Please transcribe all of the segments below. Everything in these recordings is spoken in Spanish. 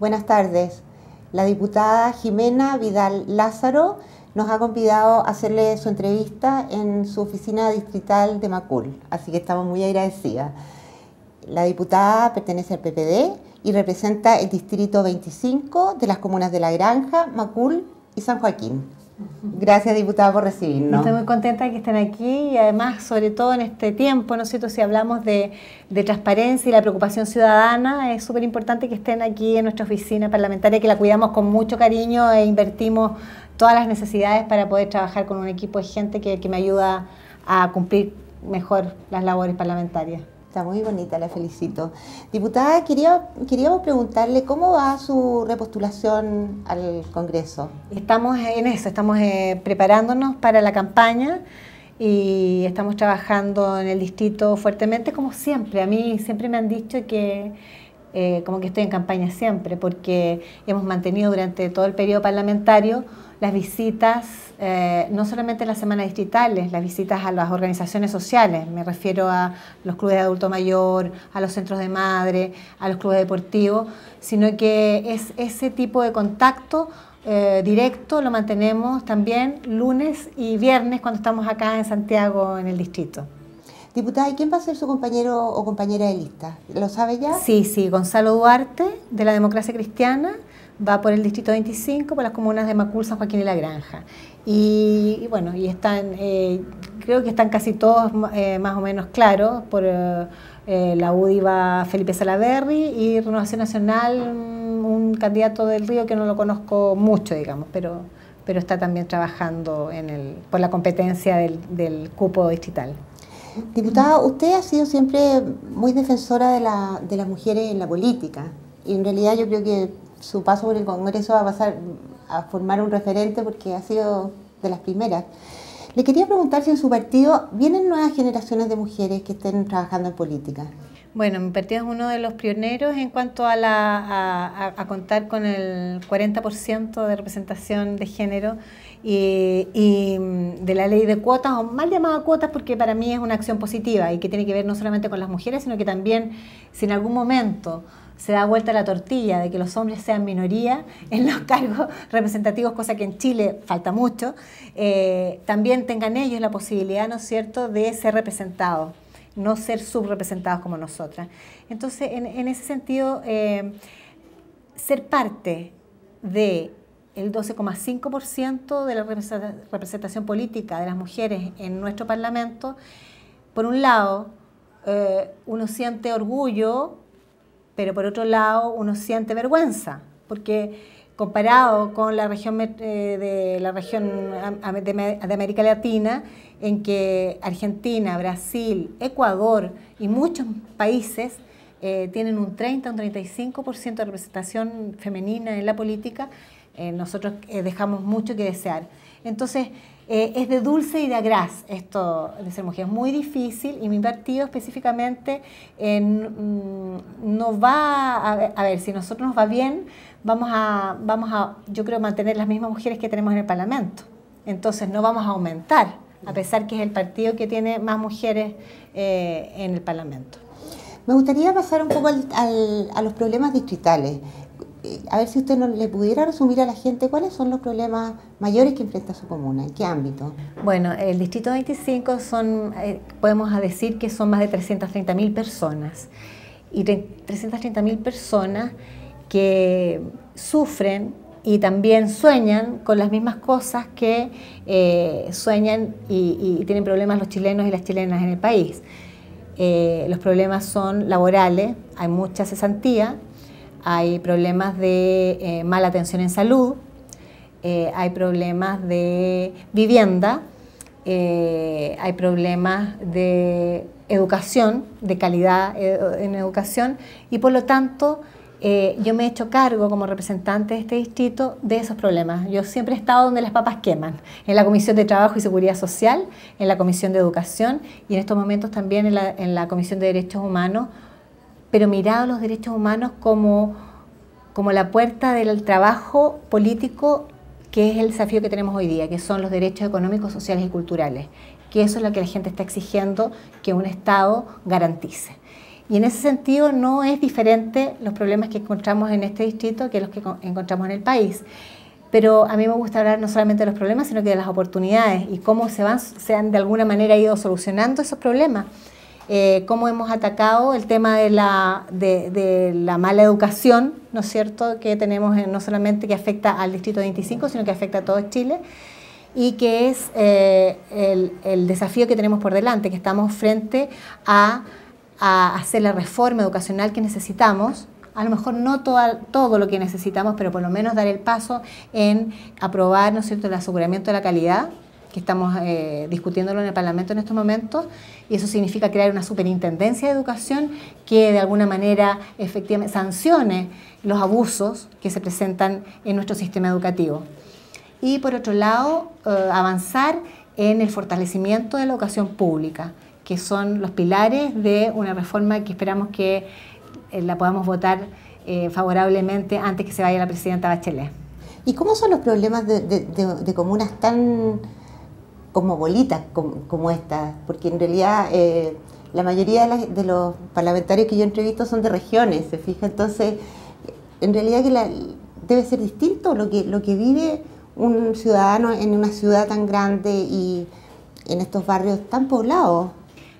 Buenas tardes. La diputada Jimena Vidal Lázaro nos ha convidado a hacerle su entrevista en su oficina distrital de Macul, así que estamos muy agradecidas. La diputada pertenece al PPD y representa el distrito 25 de las comunas de La Granja, Macul y San Joaquín. Gracias, diputada, por recibirnos. Estoy muy contenta de que estén aquí y además, sobre todo en este tiempo, ¿no Si hablamos de, transparencia y la preocupación ciudadana, es súper importante que estén aquí en nuestra oficina parlamentaria, que la cuidamos con mucho cariño e invertimos todas las necesidades para poder trabajar con un equipo de gente que me ayuda a cumplir mejor las labores parlamentarias. Está muy bonita, la felicito. Diputada, quería, queríamos preguntarle cómo va su repostulación al Congreso. Estamos en eso, estamos eh, preparándonos para la campaña y estamos trabajando en el distrito fuertemente como siempre. A mí siempre me han dicho que eh, como que estoy en campaña siempre porque hemos mantenido durante todo el periodo parlamentario las visitas, eh, no solamente en las semanas distritales, las visitas a las organizaciones sociales, me refiero a los clubes de adulto mayor, a los centros de madre, a los clubes deportivos, sino que es ese tipo de contacto eh, directo lo mantenemos también lunes y viernes cuando estamos acá en Santiago, en el distrito. Diputada, ¿y quién va a ser su compañero o compañera de lista? ¿Lo sabe ya? Sí, sí, Gonzalo Duarte, de la Democracia Cristiana, va por el distrito 25, por las comunas de Macul, San Joaquín y La Granja. Y, bueno, y están, eh, creo que están casi todos eh, más o menos claros. Por eh, la UDI va Felipe Salaverri y Renovación Nacional, mm, un candidato del Río que no lo conozco mucho, digamos, pero, pero está también trabajando en el, por la competencia del, cupo distrital. Diputada, usted ha sido siempre muy defensora de, de las mujeres en la política y en realidad yo creo que su paso por el Congreso va a pasar a formar un referente porque ha sido de las primeras. Le quería preguntar si en su partido vienen nuevas generaciones de mujeres que estén trabajando en política. Bueno, mi partido es uno de los pioneros en cuanto a, la, a, contar con el 40% de representación de género y, y, mm, de la ley de cuotas, o mal llamada cuotas, porque para mí es una acción positiva y que tiene que ver no solamente con las mujeres, sino que también si en algún momento se da vuelta la tortilla de que los hombres sean minoría en los cargos representativos, cosa que en Chile falta mucho, eh, también tengan ellos la posibilidad, ¿no es cierto?, de ser representados, no ser subrepresentados como nosotras. Entonces, en, ese sentido, eh, ser parte de el 12,5% de la representación política de las mujeres en nuestro Parlamento, por un lado, eh, uno siente orgullo pero por otro lado uno siente vergüenza, porque comparado con la región eh, de la región de América Latina, en que Argentina, Brasil, Ecuador y muchos países eh, tienen un 30, un 35% de representación femenina en la política, eh, nosotros dejamos mucho que desear. Entonces, eh, es de dulce y de agraz esto de ser mujer. Es muy difícil y mi partido específicamente mm, no va a, a ver, si nosotros nos va bien, vamos a, vamos a, yo creo, mantener las mismas mujeres que tenemos en el Parlamento. Entonces no vamos a aumentar, a pesar que es el partido que tiene más mujeres eh, en el Parlamento. Me gustaría pasar un poco a los problemas distritales a ver si usted no, le pudiera resumir a la gente cuáles son los problemas mayores que enfrenta su comuna, en qué ámbito. Bueno, el Distrito 25 son, eh, podemos decir que son más de 330.000 personas. Y 330.000 personas que sufren y también sueñan con las mismas cosas que eh, sueñan y, tienen problemas los chilenos y las chilenas en el país. Eh, los problemas son laborales, hay mucha cesantía, hay problemas de eh, mala atención en salud, eh, hay problemas de vivienda, eh, hay problemas de educación, de calidad en educación, y por lo tanto yo me he hecho cargo como representante de este distrito de esos problemas. Yo siempre he estado donde las papas queman, en la Comisión de Trabajo y Seguridad Social, en la Comisión de Educación y en estos momentos también en la Comisión de Derechos Humanos pero mirado los derechos humanos como, la puerta del trabajo político que es el desafío que tenemos hoy día, que son los derechos económicos, sociales y culturales, que eso es lo que la gente está exigiendo que un Estado garantice. Y en ese sentido no es diferente los problemas que encontramos en este distrito que los que encontramos en el país. Pero a mí me gusta hablar no solamente de los problemas, sino que de las oportunidades y cómo se, van, se han de alguna manera ido solucionando esos problemas. Eh, cómo hemos atacado el tema de la, mala educación, ¿no es cierto?, que tenemos no solamente que afecta al Distrito 25, sino que afecta a todo Chile, y que es eh, el, desafío que tenemos por delante, que estamos frente a, hacer la reforma educacional que necesitamos, a lo mejor no todo lo que necesitamos, pero por lo menos dar el paso en aprobar ¿no es cierto? el aseguramiento de la calidad que estamos eh, discutiéndolo en el Parlamento en estos momentos, y eso significa crear una superintendencia de educación que de alguna manera efectivamente sancione los abusos que se presentan en nuestro sistema educativo. Y por otro lado, eh, avanzar en el fortalecimiento de la educación pública, que son los pilares de una reforma que esperamos que eh, la podamos votar favorablemente antes que se vaya la presidenta Bachelet. ¿Y cómo son los problemas de comunas tan como bolitas como, estas, porque en realidad eh, la mayoría de, los parlamentarios que yo entrevisto son de regiones, se fija, entonces en realidad que debe ser distinto lo que, lo que vive un ciudadano en una ciudad tan grande y en estos barrios tan poblados.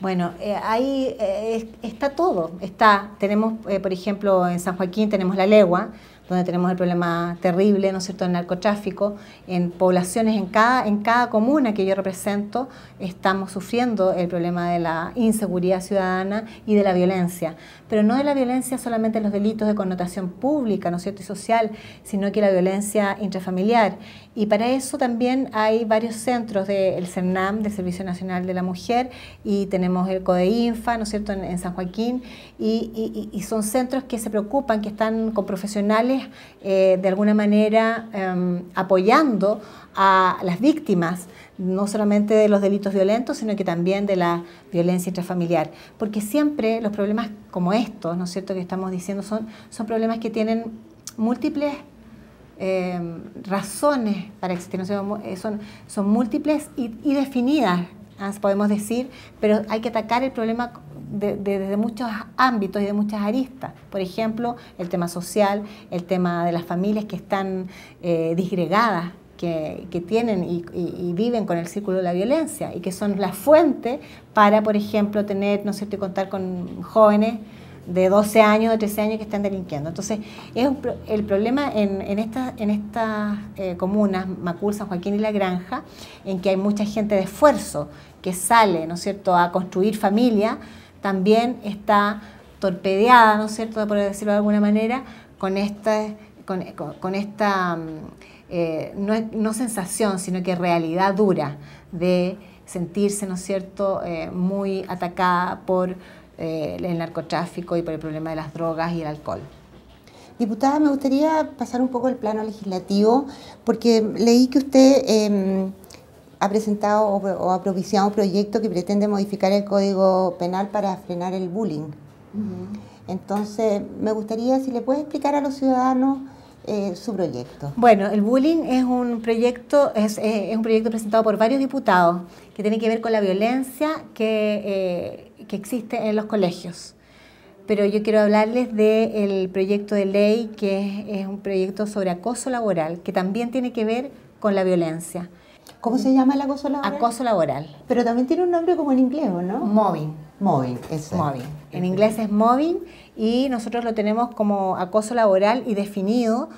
Bueno, eh, ahí eh, está todo. Está, tenemos, por ejemplo, en San Joaquín tenemos la legua, donde tenemos el problema terrible, ¿no es cierto?, del narcotráfico, en poblaciones, en cada, en cada comuna que yo represento, estamos sufriendo el problema de la inseguridad ciudadana y de la violencia, pero no de la violencia solamente en los delitos de connotación pública, ¿no es cierto?, y social, sino que la violencia intrafamiliar y para eso también hay varios centros del CERNAM, del Servicio Nacional de la Mujer, y tenemos el CODEINFA, ¿no es cierto?, en, San Joaquín, y, son centros que se preocupan, que están con profesionales eh, de alguna manera em, apoyando a las víctimas no solamente de los delitos violentos, sino que también de la violencia intrafamiliar. Porque siempre los problemas como estos, ¿no es cierto?, que estamos diciendo, son, son problemas que tienen múltiples eh, razones para existir, eh, son, son múltiples y, definidas, podemos decir, pero hay que atacar el problema desde muchos ámbitos y de muchas aristas. Por ejemplo, el tema social, el tema de las familias que están eh, disgregadas, que, tienen y, viven con el círculo de la violencia y que son la fuente para, por ejemplo, tener, ¿no es contar con jóvenes de 12 años, de 13 años que están delinquiendo. Entonces, es el problema en, en estas en estas eh, comunas, Macul, San Joaquín y La Granja, en que hay mucha gente de esfuerzo que sale, ¿no es cierto?, a construir familia, también está torpedeada, ¿no es cierto?, por decirlo de alguna manera, con esta, con, esta mm, eh, no, no sensación, sino que realidad dura de sentirse, ¿no es cierto?, eh, muy atacada por eh, el narcotráfico y por el problema de las drogas y el alcohol. Diputada, me gustaría pasar un poco el plano legislativo, porque leí que usted em, ha presentado o, ha propiciado un proyecto que pretende modificar el Código Penal para frenar el bullying. Entonces, me gustaría si le puede explicar a los ciudadanos eh, su proyecto. Bueno, el bullying es un proyecto eh, es, un proyecto presentado por varios diputados que tiene que ver con la violencia que que existe en los colegios. Pero yo quiero hablarles del proyecto de ley que es, un proyecto sobre acoso laboral, que también tiene que ver con la violencia. ¿Cómo se llama el acoso laboral? Acoso laboral. Pero también tiene un nombre como en inglés, ¿no? Mobbing. Mobbing, eso. Mobbing. En inglés es mobbing y nosotros lo tenemos como acoso laboral y definido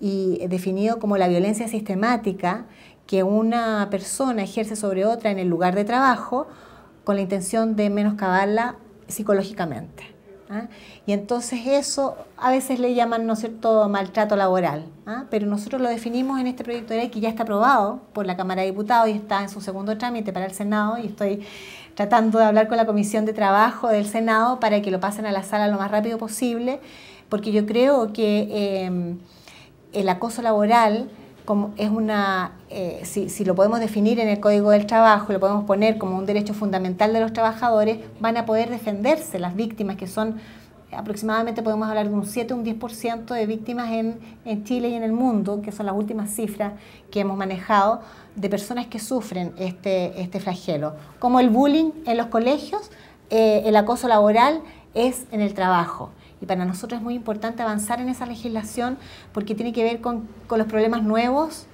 y definido como la violencia sistemática que una persona ejerce sobre otra en el lugar de trabajo con la intención de menoscabarla psicológicamente. ¿ah? Y entonces eso a veces le llaman, ¿no cierto?, maltrato laboral. ¿ah? Pero nosotros lo definimos en este proyecto de ley que ya está aprobado por la Cámara de Diputados y está en su segundo trámite para el Senado y estoy tratando de hablar con la Comisión de Trabajo del Senado para que lo pasen a la sala lo más rápido posible, porque yo creo que eh, el acoso laboral es una, eh, si, si, lo podemos definir en el Código del Trabajo, lo podemos poner como un derecho fundamental de los trabajadores, van a poder defenderse las víctimas que son aproximadamente podemos hablar de un 7 o un 10% de víctimas en, Chile y en el mundo, que son las últimas cifras que hemos manejado, de personas que sufren este, este flagelo, como el bullying en los colegios, eh, el acoso laboral es en el trabajo. Y para nosotros es muy importante avanzar en esa legislación porque tiene que ver con, los problemas nuevos,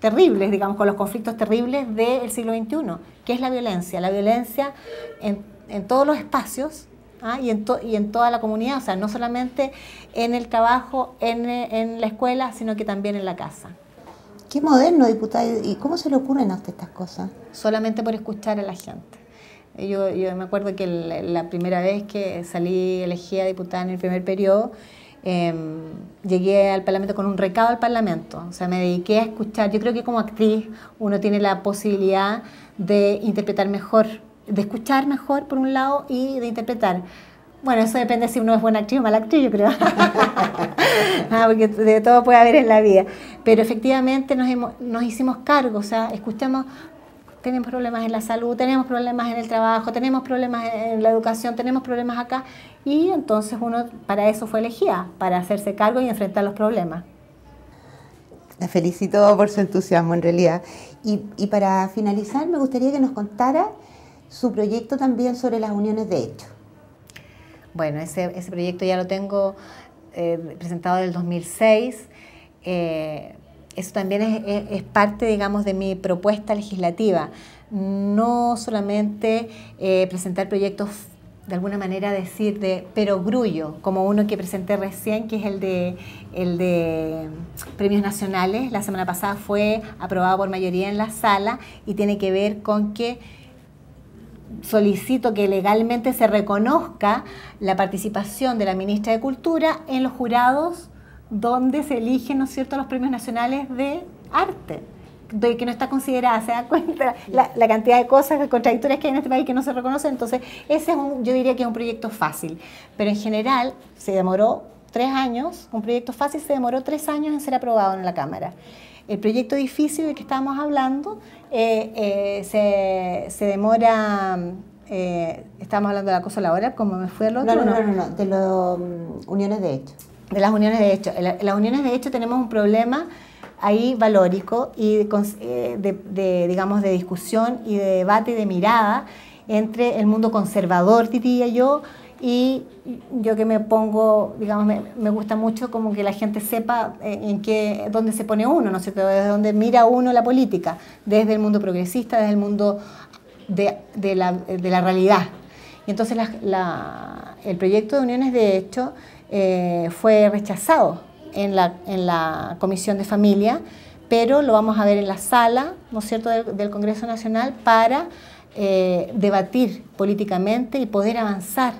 terribles, digamos, con los conflictos terribles del siglo XXI, que es la violencia. La violencia en, todos los espacios ¿ah? y, en toda la comunidad, o sea, no solamente en el trabajo, en, la escuela, sino que también en la casa. Qué moderno, diputada. ¿Y cómo se le ocurren a usted estas cosas? Solamente por escuchar a la gente. Yo, yo me acuerdo que la primera vez que salí elegida diputada en el primer periodo, em, llegué al Parlamento con un recado al Parlamento, o sea, me dediqué a escuchar. Yo creo que como actriz uno tiene la posibilidad de interpretar mejor, de escuchar mejor por un lado y de interpretar. Bueno, eso depende si uno es buena actriz o mala actriz, yo creo. Ah, porque de todo puede haber en la vida. Pero efectivamente nos, nos hicimos cargo, o sea, escuchamos tenemos problemas en la salud, tenemos problemas en el trabajo, tenemos problemas en la educación, tenemos problemas acá. Y entonces uno para eso fue elegida, para hacerse cargo y enfrentar los problemas. La felicito por su entusiasmo en realidad. Y, para finalizar, me gustaría que nos contara su proyecto también sobre las uniones de hecho. Bueno, ese, proyecto ya lo tengo eh, presentado del 2006. Eh, eso también es, parte, digamos, de mi propuesta legislativa. No solamente eh, presentar proyectos de alguna manera decir de pero grullo, como uno que presenté recién, que es el de, el de premios nacionales. La semana pasada fue aprobado por mayoría en la sala y tiene que ver con que solicito que legalmente se reconozca la participación de la ministra de Cultura en los jurados donde se eligen, ¿no es cierto?, los premios nacionales de arte de que no está considerada, se da cuenta la, cantidad de cosas contradictorias que hay en este país que no se reconoce, entonces ese es yo diría que es un proyecto fácil, pero en general se demoró tres años, un proyecto fácil se demoró tres años en ser aprobado en la Cámara. El proyecto difícil del que estábamos hablando eh, eh, se, demora, eh, estábamos hablando de la cosa laboral, como me fue el otro. No, no, no, no, de las mm, uniones de hecho de las uniones de hecho. las uniones de hecho tenemos un problema ahí valórico y eh, de, digamos, de discusión y de debate y de mirada entre el mundo conservador, y yo, y yo que me pongo, digamos, me, gusta mucho como que la gente sepa eh, en qué, dónde se pone uno, ¿no es cierto? Desde dónde mira uno la política, desde el mundo progresista, desde el mundo de, de la, la, realidad. Y entonces el proyecto de uniones, de hecho, eh, fue rechazado en la, Comisión de Familia, pero lo vamos a ver en la sala, ¿no es cierto?, del, Congreso Nacional para eh, debatir políticamente y poder avanzar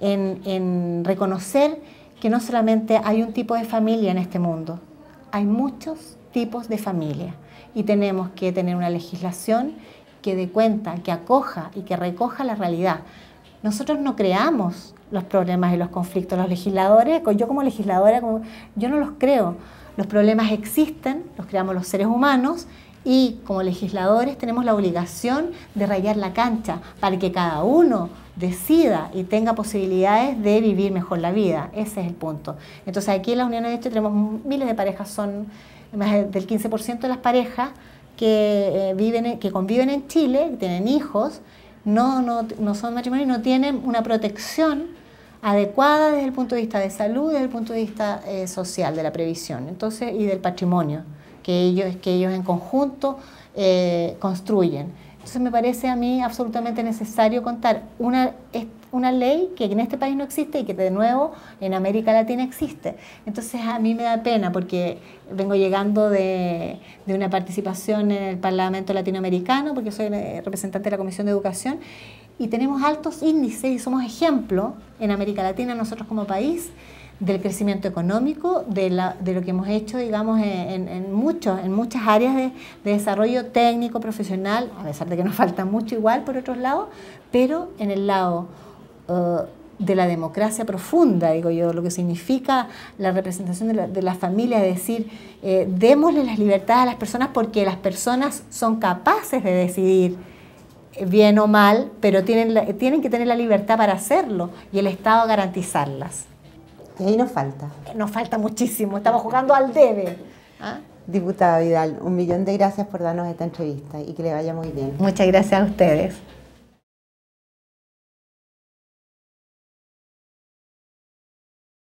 en, en reconocer que no solamente hay un tipo de familia en este mundo, hay muchos tipos de familia y tenemos que tener una legislación que dé cuenta, que acoja y que recoja la realidad nosotros no creamos los problemas y los conflictos. Los legisladores, yo como legisladora, yo no los creo. Los problemas existen, los creamos los seres humanos y como legisladores tenemos la obligación de rayar la cancha para que cada uno decida y tenga posibilidades de vivir mejor la vida. Ese es el punto. Entonces aquí en la Unión de hecho tenemos miles de parejas, son más del 15% de las parejas que, eh, que conviven en Chile, que tienen hijos no, no, no son matrimonios no tienen una protección adecuada desde el punto de vista de salud, desde el punto de vista eh, social, de la previsión entonces, y del patrimonio que ellos, que ellos en conjunto eh, construyen. Entonces me parece a mí absolutamente necesario contar una, una ley que en este país no existe y que de nuevo en América Latina existe. Entonces a mí me da pena porque vengo llegando de, una participación en el Parlamento Latinoamericano, porque soy eh, representante de la Comisión de Educación, y tenemos altos índices y somos ejemplo en América Latina, nosotros como país, del crecimiento económico, de, la, de lo que hemos hecho, digamos, en, muchos, en muchas áreas de, de, desarrollo técnico, profesional, a pesar de que nos falta mucho igual por otros lados, pero en el lado eh, de la democracia profunda, digo yo, lo que significa la representación de la, de la familia, es decir, eh, démosle las libertades a las personas porque las personas son capaces de decidir eh, bien o mal, pero tienen, tienen que tener la libertad para hacerlo y el Estado garantizarlas. Y ahí nos falta. Nos falta muchísimo, estamos jugando al debe. ¿Ah? Diputada Vidal, un millón de gracias por darnos esta entrevista y que le vaya muy bien. Muchas gracias a ustedes.